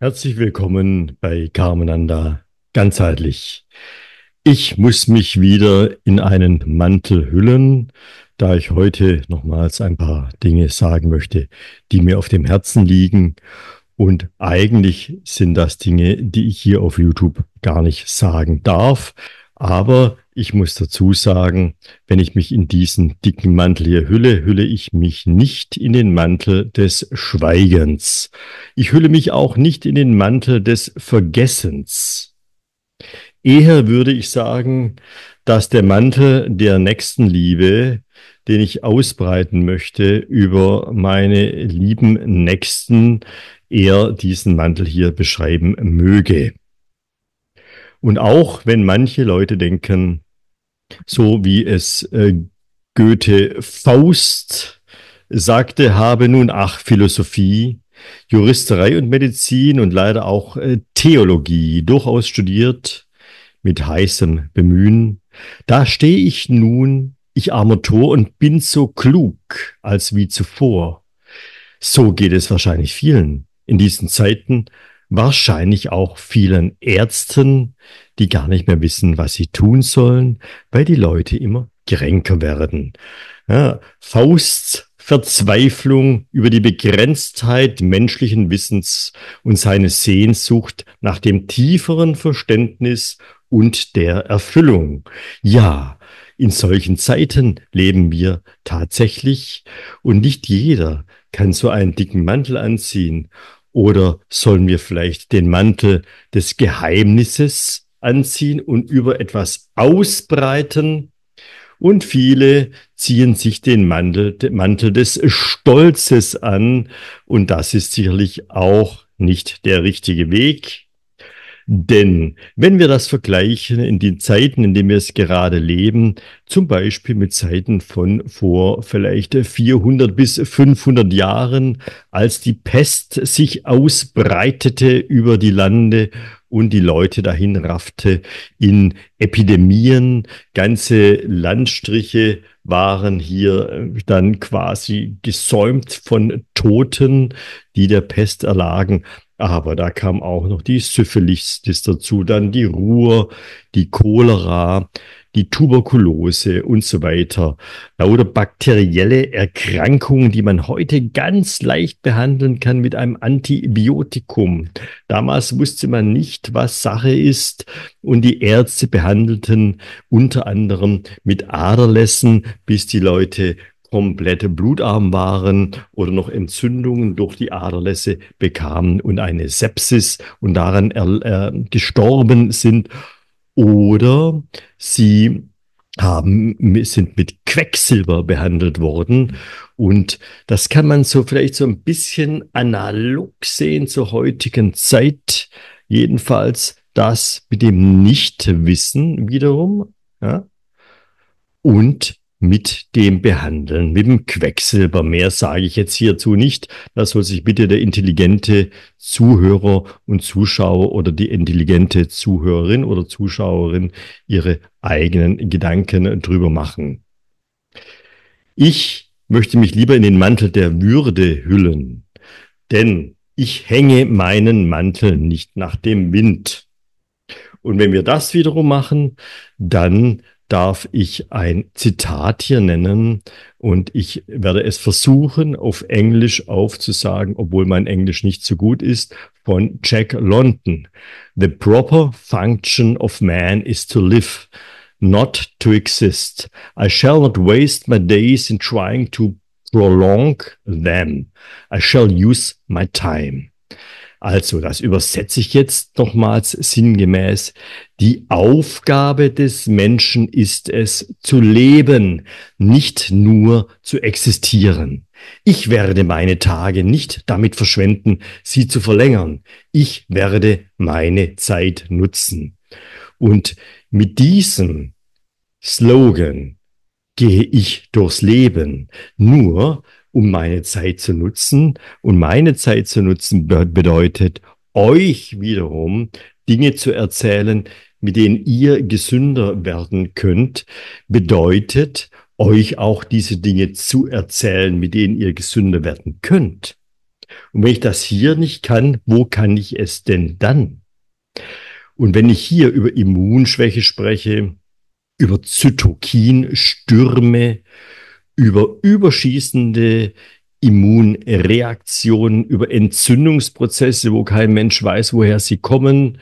Herzlich willkommen bei Carmenanda ganzheitlich. Ich muss mich wieder in einen Mantel hüllen, da ich heute nochmals ein paar Dinge sagen möchte, die mir auf dem Herzen liegen. Und eigentlich sind das Dinge, die ich hier auf YouTube gar nicht sagen darf. Aber ich muss dazu sagen, wenn ich mich in diesen dicken Mantel hier hülle, hülle ich mich nicht in den Mantel des Schweigens. Ich hülle mich auch nicht in den Mantel des Vergessens. Eher würde ich sagen, dass der Mantel der Nächstenliebe, den ich ausbreiten möchte über meine lieben Nächsten, eher diesen Mantel hier beschreiben möge. Und auch wenn manche Leute denken, so wie es äh, Goethe Faust sagte, habe nun ach Philosophie, Juristerei und Medizin und leider auch äh, Theologie durchaus studiert mit heißem Bemühen. Da stehe ich nun, ich armer Tor, und bin so klug als wie zuvor. So geht es wahrscheinlich vielen in diesen Zeiten, wahrscheinlich auch vielen Ärzten, die gar nicht mehr wissen, was sie tun sollen, weil die Leute immer kränker werden. Ja, Verzweiflung über die Begrenztheit menschlichen Wissens und seine Sehnsucht nach dem tieferen Verständnis und der Erfüllung. Ja, in solchen Zeiten leben wir tatsächlich und nicht jeder kann so einen dicken Mantel anziehen oder sollen wir vielleicht den Mantel des Geheimnisses anziehen und über etwas ausbreiten? Und viele ziehen sich den Mantel, den Mantel des Stolzes an. Und das ist sicherlich auch nicht der richtige Weg. Denn wenn wir das vergleichen in den Zeiten, in denen wir es gerade leben, zum Beispiel mit Zeiten von vor vielleicht 400 bis 500 Jahren, als die Pest sich ausbreitete über die Lande und die Leute dahin raffte in Epidemien. Ganze Landstriche waren hier äh, dann quasi gesäumt von Toten, die der Pest erlagen. Aber da kam auch noch die Syphilis dazu, dann die Ruhr, die Cholera, die Tuberkulose und so weiter. Lauter bakterielle Erkrankungen, die man heute ganz leicht behandeln kann mit einem Antibiotikum. Damals wusste man nicht, was Sache ist und die Ärzte behandelten unter anderem mit Aderlässen, bis die Leute komplette Blutarm waren oder noch Entzündungen durch die Aderlässe bekamen und eine Sepsis und daran äh, gestorben sind. Oder sie haben, sind mit Quecksilber behandelt worden. Und das kann man so vielleicht so ein bisschen analog sehen zur heutigen Zeit. Jedenfalls das mit dem Nichtwissen wiederum. Ja? Und mit dem Behandeln, mit dem Quecksilber. Mehr sage ich jetzt hierzu nicht. Das soll sich bitte der intelligente Zuhörer und Zuschauer oder die intelligente Zuhörerin oder Zuschauerin ihre eigenen Gedanken drüber machen. Ich möchte mich lieber in den Mantel der Würde hüllen, denn ich hänge meinen Mantel nicht nach dem Wind. Und wenn wir das wiederum machen, dann darf ich ein Zitat hier nennen und ich werde es versuchen, auf Englisch aufzusagen, obwohl mein Englisch nicht so gut ist, von Jack London. The proper function of man is to live, not to exist. I shall not waste my days in trying to prolong them. I shall use my time. Also, das übersetze ich jetzt nochmals sinngemäß. Die Aufgabe des Menschen ist es, zu leben, nicht nur zu existieren. Ich werde meine Tage nicht damit verschwenden, sie zu verlängern. Ich werde meine Zeit nutzen. Und mit diesem Slogan gehe ich durchs Leben. Nur um meine Zeit zu nutzen. Und meine Zeit zu nutzen bedeutet, euch wiederum Dinge zu erzählen, mit denen ihr gesünder werden könnt, bedeutet, euch auch diese Dinge zu erzählen, mit denen ihr gesünder werden könnt. Und wenn ich das hier nicht kann, wo kann ich es denn dann? Und wenn ich hier über Immunschwäche spreche, über Zytokinstürme, über überschießende Immunreaktionen, über Entzündungsprozesse, wo kein Mensch weiß, woher sie kommen,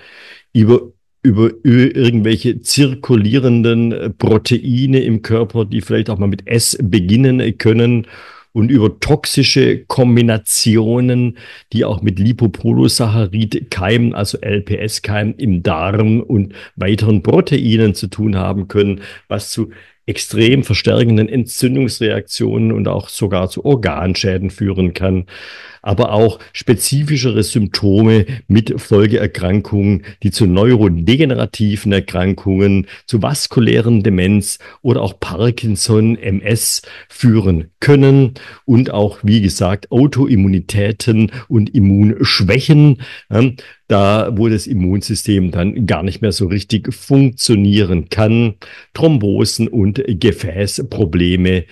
über über irgendwelche zirkulierenden äh, Proteine im Körper, die vielleicht auch mal mit S beginnen äh, können und über toxische Kombinationen, die auch mit Lipopolysaccharid Keimen, also LPS Keimen im Darm und weiteren Proteinen zu tun haben können, was zu extrem verstärkenden Entzündungsreaktionen und auch sogar zu Organschäden führen kann, aber auch spezifischere Symptome mit Folgeerkrankungen, die zu neurodegenerativen Erkrankungen, zu vaskulären Demenz oder auch Parkinson, MS führen können und auch, wie gesagt, Autoimmunitäten und Immunschwächen da wo das Immunsystem dann gar nicht mehr so richtig funktionieren kann. Thrombosen und Gefäßprobleme.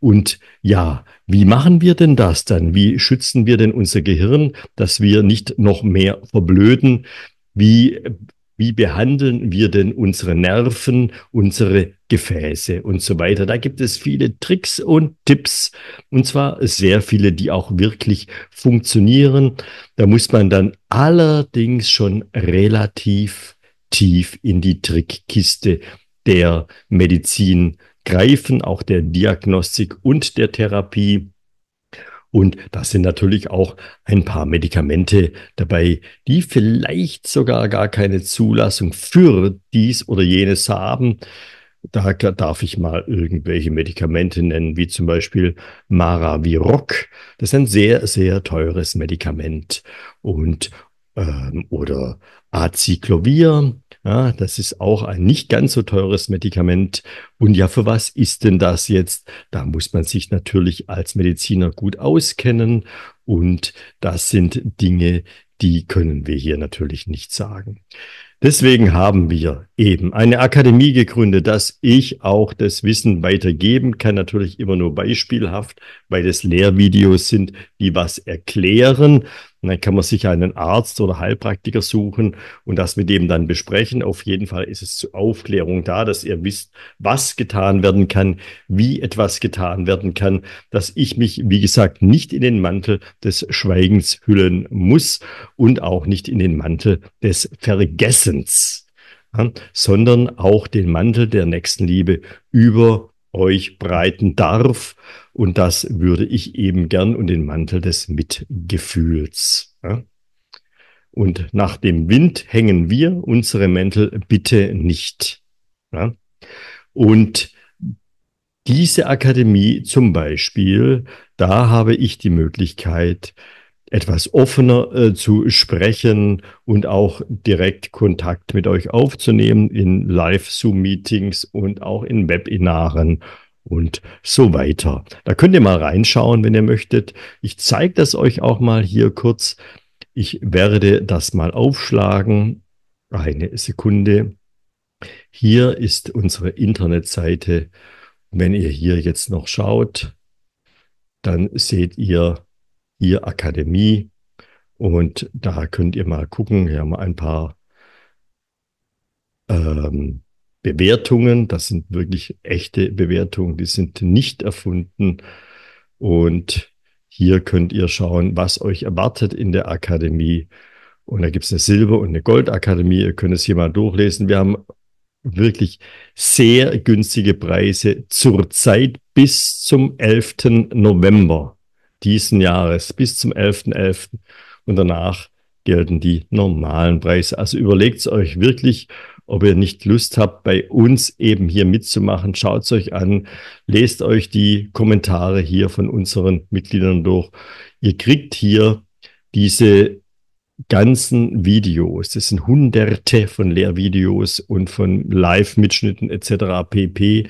Und ja, wie machen wir denn das dann? Wie schützen wir denn unser Gehirn, dass wir nicht noch mehr verblöden? Wie wie behandeln wir denn unsere Nerven, unsere Gefäße und so weiter. Da gibt es viele Tricks und Tipps und zwar sehr viele, die auch wirklich funktionieren. Da muss man dann allerdings schon relativ tief in die Trickkiste der Medizin greifen, auch der Diagnostik und der Therapie. Und da sind natürlich auch ein paar Medikamente dabei, die vielleicht sogar gar keine Zulassung für dies oder jenes haben. Da darf ich mal irgendwelche Medikamente nennen, wie zum Beispiel Maraviroc. Das ist ein sehr, sehr teures Medikament. Und ähm, oder Acyclovir. Ja, das ist auch ein nicht ganz so teures Medikament. Und ja, für was ist denn das jetzt? Da muss man sich natürlich als Mediziner gut auskennen. Und das sind Dinge, die können wir hier natürlich nicht sagen. Deswegen haben wir eben eine Akademie gegründet, dass ich auch das Wissen weitergeben kann. Natürlich immer nur beispielhaft, weil das Lehrvideos sind, die was erklären. Und dann kann man sich einen Arzt oder Heilpraktiker suchen und das mit dem dann besprechen. Auf jeden Fall ist es zur Aufklärung da, dass ihr wisst, was getan werden kann, wie etwas getan werden kann, dass ich mich, wie gesagt, nicht in den Mantel des Schweigens hüllen muss und auch nicht in den Mantel des Vergessens, sondern auch den Mantel der Nächstenliebe über euch breiten darf. Und das würde ich eben gern und den Mantel des Mitgefühls. Ja? Und nach dem Wind hängen wir unsere Mäntel bitte nicht. Ja? Und diese Akademie zum Beispiel, da habe ich die Möglichkeit, etwas offener äh, zu sprechen und auch direkt Kontakt mit euch aufzunehmen in Live-Zoom-Meetings und auch in Webinaren und so weiter. Da könnt ihr mal reinschauen, wenn ihr möchtet. Ich zeige das euch auch mal hier kurz. Ich werde das mal aufschlagen. Eine Sekunde. Hier ist unsere Internetseite. Wenn ihr hier jetzt noch schaut, dann seht ihr ihr Akademie. Und da könnt ihr mal gucken. Wir haben ein paar ähm, Bewertungen. Das sind wirklich echte Bewertungen. Die sind nicht erfunden. Und hier könnt ihr schauen, was euch erwartet in der Akademie. Und da gibt es eine Silber- und eine Goldakademie. Ihr könnt es hier mal durchlesen. Wir haben wirklich sehr günstige Preise zurzeit bis zum 11. November diesen Jahres bis zum 11.11. .11. und danach gelten die normalen Preise. Also überlegt es euch wirklich, ob ihr nicht Lust habt, bei uns eben hier mitzumachen. Schaut es euch an, lest euch die Kommentare hier von unseren Mitgliedern durch. Ihr kriegt hier diese ganzen Videos, das sind hunderte von Lehrvideos und von Live-Mitschnitten etc. pp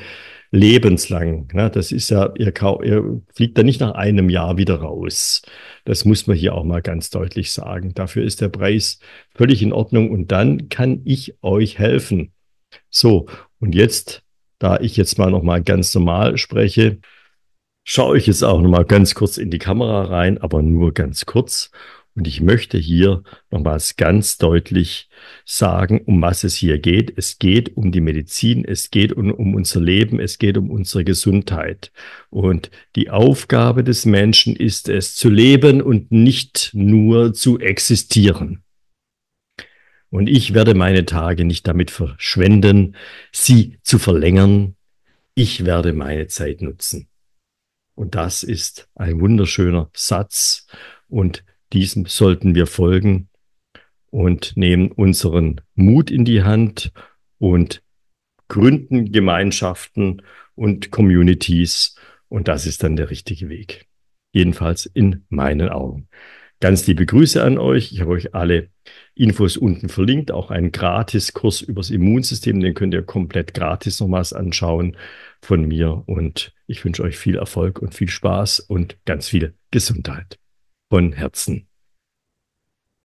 lebenslang. Ne? Das ist ja, ihr, ihr fliegt da nicht nach einem Jahr wieder raus. Das muss man hier auch mal ganz deutlich sagen. Dafür ist der Preis völlig in Ordnung und dann kann ich euch helfen. So, und jetzt, da ich jetzt mal nochmal ganz normal spreche, schaue ich jetzt auch nochmal ganz kurz in die Kamera rein, aber nur ganz kurz und ich möchte hier nochmals ganz deutlich sagen, um was es hier geht. Es geht um die Medizin, es geht um, um unser Leben, es geht um unsere Gesundheit. Und die Aufgabe des Menschen ist es, zu leben und nicht nur zu existieren. Und ich werde meine Tage nicht damit verschwenden, sie zu verlängern. Ich werde meine Zeit nutzen. Und das ist ein wunderschöner Satz. Und diesem sollten wir folgen und nehmen unseren Mut in die Hand und gründen Gemeinschaften und Communities. Und das ist dann der richtige Weg. Jedenfalls in meinen Augen. Ganz liebe Grüße an euch. Ich habe euch alle Infos unten verlinkt. Auch einen Gratiskurs übers Immunsystem. Den könnt ihr komplett gratis nochmals anschauen von mir. Und ich wünsche euch viel Erfolg und viel Spaß und ganz viel Gesundheit von Herzen.